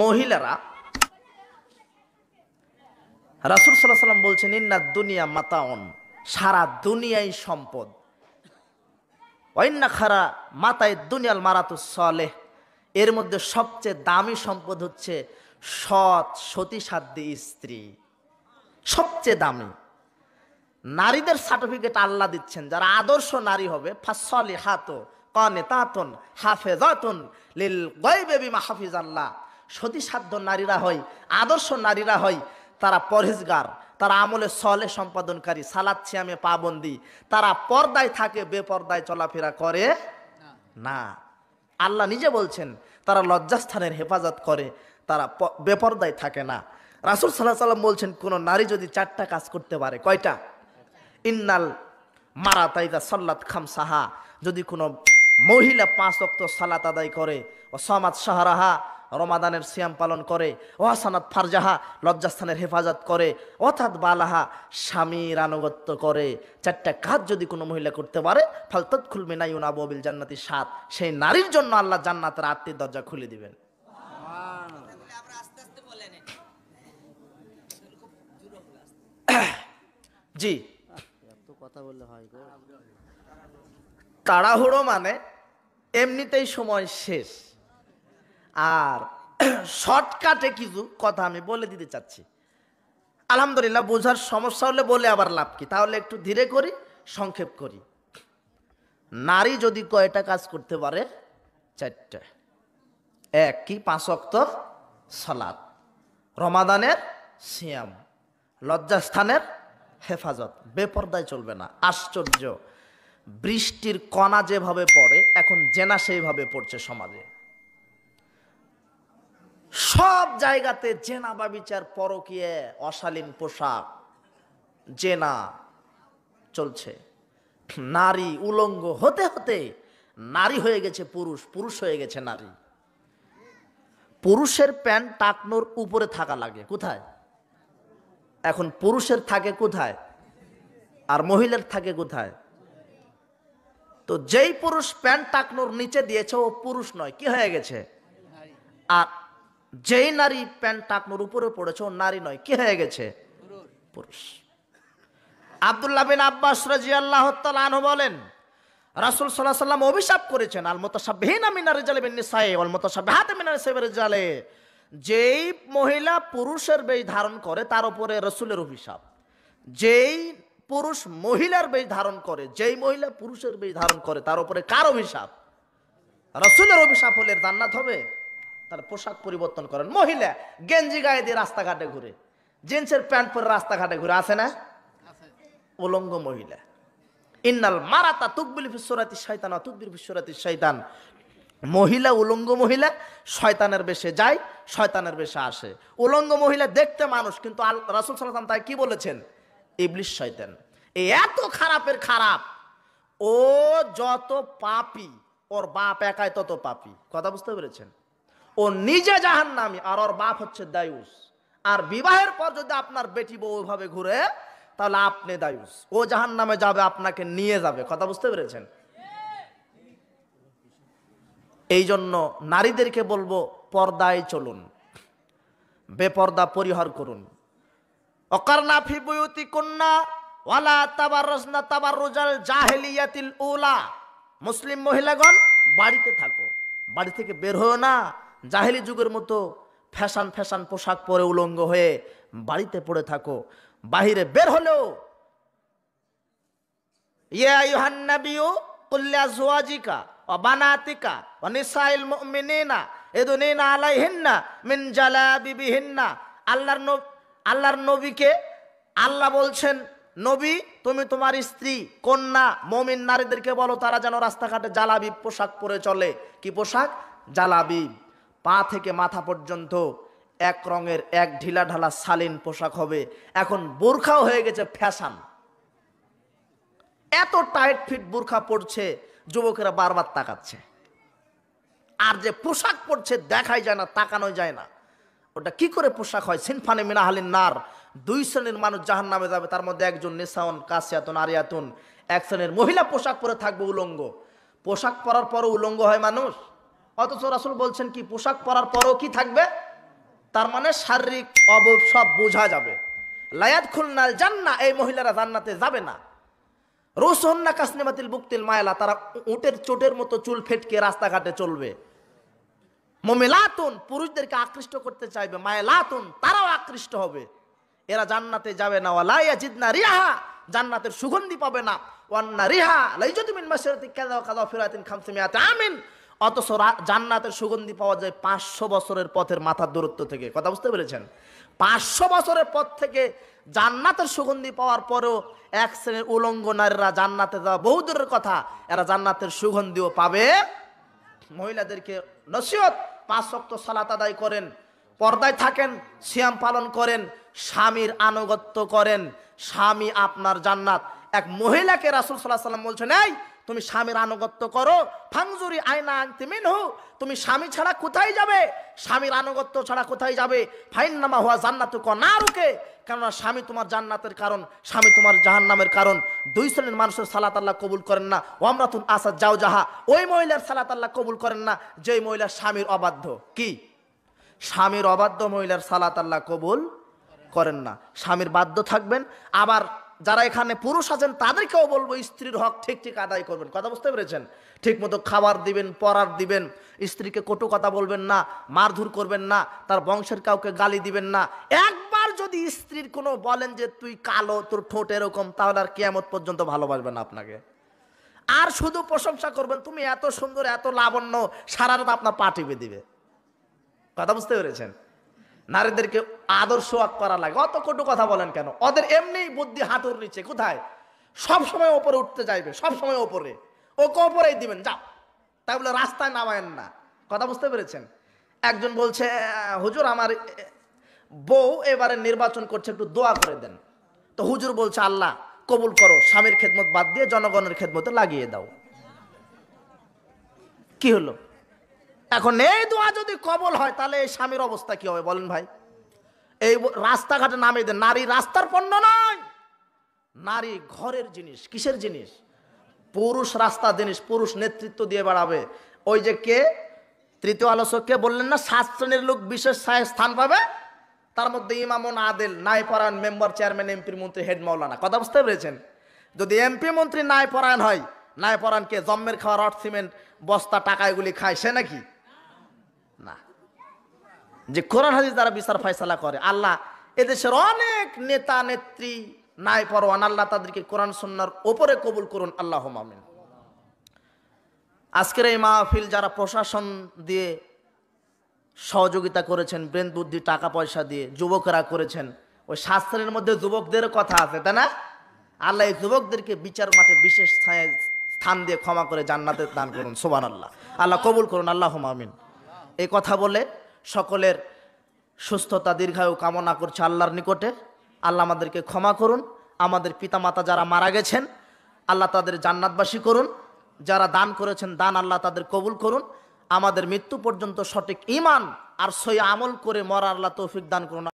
মহিলারা রাসুল সাল্লাহ সাল্লাম বলছেন ইন্না দুনিয়া মাতাউন সারা দুনিয়াই সম্পদ অন্যা খারা মাতায় দুনিয়াল মারাতু সলেহ এর মধ্যে সবচেয়ে দামি সম্পদ হচ্ছে সৎ সতীসাধ্য স্ত্রী সবচেয়ে দামি নারীদের সার্টিফিকেট আল্লাহ দিচ্ছেন যারা আদর্শ নারী হবে ফাসলি হাত কনে তাতন হাফেজাতন লিল গয়বে বেবি হাফিজ আল্লাহ সতীসাধ্য নারীরা হয় আদর্শ নারীরা হয় তারা পরহেজগার তারা আমলে সলে সম্পাদনকারী সালাদ সিয়ামে পাবন্দি তারা পর্দায় থাকে বেপর্দায় চলাফেরা করে না আল্লাহ নিজে বলছেন তারা লজ্জাস্থানের হেফাজত করে তারা বেপর্দায় থাকে না রাসুল সাল্লাহ সাল্লাম বলছেন কোনো নারী যদি চারটা কাজ করতে পারে কয়টা ইন্নাল মারা তাইদা সল্লাত খাম সাহা যদি কোনো মহিলা পাঁচ অক্ত সালাত আদায় করে ও সমাজ সাহারাহা রমাদানের সিয়াম পালন করে ওয়াসানাত ফারজাহা লজ্জাস্থানের হেফাজত করে অর্থাৎ বালাহা স্বামীর আনুগত্য করে চারটা কাজ যদি কোনো মহিলা করতে পারে ফালতত খুলবে না ইউন আবিল জান্নাতি সাত সেই নারীর জন্য আল্লাহ জান্নাতের আটটি দরজা খুলে দিবেন জি কথা বললে হয় তাড়াহুড়ো মানে এমনিতেই সময় শেষ আর শর্টকাটে কিছু কথা আমি বলে দিতে চাচ্ছি আলহামদুলিল্লাহ বোঝার সমস্যা হলে বলে আবার লাভ কি তাহলে একটু ধীরে করি সংক্ষেপ করি নারী যদি কয়টা কাজ করতে পারে চারটে এক কি পাঁচ অক্ত সলাদ রমাদানের সিয়াম লজ্জাস্থানের হেফাজত বেপর্দায় চলবে না আশ্চর্য বৃষ্টির কণা যেভাবে পড়ে এখন জেনা সেইভাবে পড়ছে সমাজে সব জায়গাতে জেনা বা বিচার পরকীয় অশালীন পোশাক জেনা চলছে নারী উলঙ্গ হতে হতে নারী হয়ে গেছে পুরুষ পুরুষ হয়ে গেছে নারী পুরুষের প্যান্ট টাকনোর উপরে থাকা লাগে কোথায় এখন পুরুষের থাকে কোথায় আর মহিলার থাকে কোথায় তো যেই পুরুষ প্যান্ট টাকনোর নিচে দিয়েছে ও পুরুষ নয় কি হয়ে গেছে আর যেই নারী প্যান্ট টাকনোর উপরে পড়েছে ও নারী নয় কি হয়ে গেছে পুরুষ আবদুল্লাহ বিন আব্বাস রাজি আল্লাহ আনহু বলেন রাসুল সাল্লাহ সাল্লাম অভিশাপ করেছেন আল মোতাসাবহীন আমিনার রেজালে বিন সাহেব আল মোতাসাবহাত মিনার সাহেব রেজালে যেই মহিলা পুরুষের বেই ধারণ করে তার উপরে রসুলের অভিশাপ যেই পুরুষ মহিলার বেই ধারণ করে যেই মহিলা পুরুষের বেই ধারণ করে তার উপরে কার অভিশাপ রসুলের অভিশাপ হলে জান্নাত হবে তার পোশাক পরিবর্তন করেন মহিলা গেঞ্জি গায়ে দিয়ে রাস্তাঘাটে ঘুরে জিন্সের প্যান্ট পরে রাস্তাঘাটে ঘুরে আছে না উলঙ্গ মহিলা ইন্নাল মারাতা তুকবিল ফিসরাতি শয়তান অতুকবিল ফিসরাতি শয়তান মহিলা উলঙ্গ মহিলা শয়তানের বেশে যায় শয়তানের বেশে আসে উলঙ্গ মহিলা দেখতে মানুষ কিন্তু আল রাসুল সাল্লাম তাই কি বলেছেন ইবলিস শয়তান এই এত খারাপের খারাপ ও যত পাপি ওর বাপ একাই তত পাপি কথা বুঝতে পেরেছেন ও নিজে জাহান নামি আর ওর বাপ হচ্ছে দায়ুস আর বিবাহের পর যদি আপনার বেটি বউ ওইভাবে ঘুরে তাহলে আপনি দায়ুস ও জাহান নামে যাবে আপনাকে নিয়ে যাবে কথা বুঝতে পেরেছেন এই জন্য নারীদেরকে বলবো পর্দায় চলুন বেপর্দা পরিহার করুন অকারনা ফিবুয়তি কন্যা ওয়ালা তাবার রসনা তাবার রোজাল জাহেলিয়াতিল ওলা মুসলিম মহিলাগণ বাড়িতে থাকো বাড়ি থেকে বের হও না জাহেলি যুগের মতো ফ্যাশান ফ্যাশান পোশাক পরে উলঙ্গ হয়ে বাড়িতে পড়ে থাকো বাহিরে বের হলেও মিন আল্লাহর নবীকে বলছেন নবী তুমি তোমার স্ত্রী কন্যা মমিন নারীদেরকে বলো তারা যেন রাস্তাঘাটে জালাবি পোশাক পরে চলে কি পোশাক জালাবি পা থেকে মাথা পর্যন্ত এক রঙের এক ঢিলা ঢালা শালীন পোশাক হবে এখন বোরখাও হয়ে গেছে ফ্যাশান এত টাইট ফিট বোরখা পড়ছে যুবকেরা বারবার তাকাচ্ছে আর যে পোশাক পড়ছে দেখাই যায় না তাকানো যায় না ওটা কি করে পোশাক হয় সিনফানে মিনাহালিন নার দুই শ্রেণীর মানুষ জাহান নামে যাবে তার মধ্যে একজন নেশাউন কাশিয়াতুন আরিয়াতুন এক শ্রেণীর মহিলা পোশাক পরে থাকবে উলঙ্গ পোশাক পরার পরও উলঙ্গ হয় মানুষ অথচ রাসুল বলছেন কি পোশাক পরার পরও কি থাকবে তার মানে শারীরিক অব সব বোঝা যাবে লায়াত খুলনাল জান্না এই মহিলারা জান্নাতে যাবে না রোসন্না কাসনেমাতিল বুকতিল মায়লা তারা উটের চোটের মতো চুল ফেটকে রাস্তাঘাটে চলবে মমেলাতুন পুরুষদেরকে আকৃষ্ট করতে চাইবে মায়লাতুন তারাও আকৃষ্ট হবে এরা জান্নাতে যাবে না ওয়া লাইয়া জিদনা রিয়াহা জান্নাতের সুগন্ধি পাবে না ওয়ান্না রিহা মিন মাসিরাতি কাযা কাযা ফিরাতিন খামসিমিয়াত আমিন অথচ জান্নাতের সুগন্ধি পাওয়া যায় পাঁচশো বছরের পথের মাথার দূরত্ব থেকে কথা বুঝতে পেরেছেন পাঁচশো বছরের পথ থেকে জান্নাতের সুগন্ধি পাওয়ার পরেও এক শ্রেণীর উলঙ্গ নারীরা জান্নাতে যাওয়া বহু দূরের কথা এরা জান্নাতের সুগন্ধিও পাবে মহিলাদেরকে নসিহত পাঁচ শক্ত সালাত আদায় করেন পর্দায় থাকেন শ্যাম পালন করেন স্বামীর আনুগত্য করেন স্বামী আপনার জান্নাত এক মহিলাকে রাসুল সাল্লাহ সাল্লাম বলছেন এই তুমি স্বামীর আনুগত্য করো ফাংজুরি আয়না আনতে মিনহু তুমি স্বামী ছাড়া কোথায় যাবে স্বামীর আনুগত্য ছাড়া কোথায় যাবে ফাইন নামা হওয়া জান্নাত না রুকে কেননা স্বামী তোমার জান্নাতের কারণ স্বামী তোমার জাহান্নামের কারণ দুই শ্রেণীর মানুষের সালাত আল্লাহ কবুল করেন না ওমরাতুল আসাদ যাও যাহা ওই মহিলার সালাত আল্লাহ কবুল করেন না যে মহিলার স্বামীর অবাধ্য কি স্বামীর অবাধ্য মহিলার সালাত আল্লাহ কবুল করেন না স্বামীর বাধ্য থাকবেন আবার যারা এখানে পুরুষ আছেন তাদেরকেও বলবো স্ত্রীর হক ঠিক ঠিক আদায় করবেন কথা বুঝতে পেরেছেন ঠিক মতো খাবার দিবেন পরার দিবেন স্ত্রীকে কটু কথা বলবেন না মারধুর করবেন না তার বংশের কাউকে গালি দিবেন না একবার যদি স্ত্রীর কোনো বলেন যে তুই কালো তোর ঠোঁট এরকম তাহলে আর কেয়ামত পর্যন্ত ভালোবাসবে না আপনাকে আর শুধু প্রশংসা করবেন তুমি এত সুন্দর এত লাবণ্য সারা রাত আপনার পাঠিয়ে দিবে কথা বুঝতে পেরেছেন নারীদেরকে আদর্শ করা লাগে অত কটু কথা বলেন কেন ওদের এমনি বুদ্ধি হাতুর নিচে কোথায় সব সময় ওপরে উঠতে যাইবে সব সময় ওপরে ওকে ওপরেই দিবেন যাও তাই বলে রাস্তায় নামায়েন না কথা বুঝতে পেরেছেন একজন বলছে হুজুর আমার বউ এবারে নির্বাচন করছে একটু দোয়া করে দেন তো হুজুর বলছে আল্লাহ কবুল করো স্বামীর খেদমত বাদ দিয়ে জনগণের খেদমতে লাগিয়ে দাও কি হলো এখন এই দোয়া যদি কবল হয় তাহলে এই স্বামীর অবস্থা কি হবে বলেন ভাই এই রাস্তাঘাটে নামে দেন নারী রাস্তার পণ্য নয় নারী ঘরের জিনিস কিসের জিনিস পুরুষ রাস্তা জিনিস পুরুষ নেতৃত্ব দিয়ে বাড়াবে ওই যে কে তৃতীয় আলোচককে বললেন না সাত শ্রেণীর লোক বিশেষ স্থান পাবে তার মধ্যে ইমামুন আদেল নাইপরায়ণ মেম্বার চেয়ারম্যান এমপি মন্ত্রী হেড মাওলানা কথা বুঝতে পেরেছেন যদি এমপি মন্ত্রী নাইপরায়ণ হয় কে জম্মের খাওয়ার অর্থ সিমেন্ট বস্তা টাকা এগুলি খায় সে নাকি যে কোরআন হাদিস দ্বারা বিচার ফয়সালা করে আল্লাহ এদেশের অনেক নেতা নেত্রী নাই পরোয়ান আল্লাহ তাদেরকে কোরআন সন্ন্যার ওপরে কবুল করুন আল্লাহ মামিন আজকের এই মাহফিল যারা প্রশাসন দিয়ে সহযোগিতা করেছেন ব্রেন বুদ্ধি টাকা পয়সা দিয়ে যুবকরা করেছেন ওই শাস্ত্রের মধ্যে যুবকদের কথা আছে তাই না আল্লাহ এই যুবকদেরকে বিচার মাঠে বিশেষ স্থান দিয়ে ক্ষমা করে জান্নাতের দান করুন সোবান আল্লাহ আল্লাহ কবুল করুন আল্লাহ মামিন এই কথা বলে সকলের সুস্থতা দীর্ঘায়ু কামনা করছে আল্লাহর নিকটে আল্লাহ আমাদেরকে ক্ষমা করুন আমাদের পিতামাতা যারা মারা গেছেন আল্লাহ তাদের জান্নাতবাসী করুন যারা দান করেছেন দান আল্লাহ তাদের কবুল করুন আমাদের মৃত্যু পর্যন্ত সঠিক ইমান আর সই আমল করে মরা আল্লাহ তৌফিক দান করুন